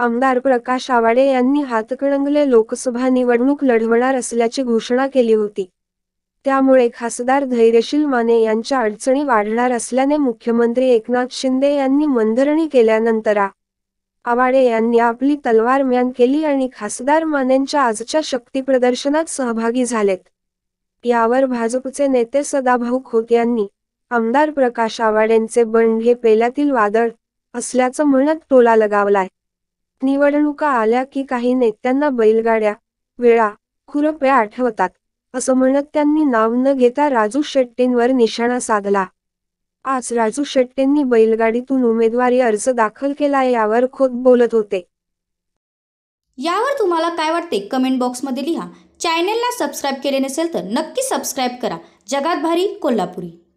आमदार प्रकाश आवाडे यांनी हातकणंगले लोकसभा निवडणूक लढवणार असल्याची घोषणा केली होती त्यामुळे खासदार धैर्यशील माने यांच्या अडचणी वाढणार असल्याने मुख्यमंत्री एकनाथ शिंदे यांनी मंधरणी केल्यानंतर आवाडे यांनी आपली तलवार म्यान केली आणि खासदार मानेंच्या आजच्या शक्तीप्रदर्शनात सहभागी झालेत यावर भाजपचे नेते सदाभाऊ खोत यांनी आमदार प्रकाश आवाडेंचे बंड हे पेल्यातील वादळ असल्याचं म्हणत टोला लगावलाय निवडणुका आल्या की काही नेत्यांना बैलगाड्या वेळा खुरप्या आठवतात असं म्हणत त्यांनी नाव न घेता राजू शेट्टींवर निशाणा साधला आज राजू शेट्टींनी बैलगाडीतून उमेदवारी अर्ज दाखल केला यावर खोद बोलत होते यावर तुम्हाला काय वाटते कमेंट बॉक्स मध्ये लिहा चॅनेलला सबस्क्राईब केले नसेल तर नक्की सबस्क्राईब करा जगात भारी कोल्हापुरी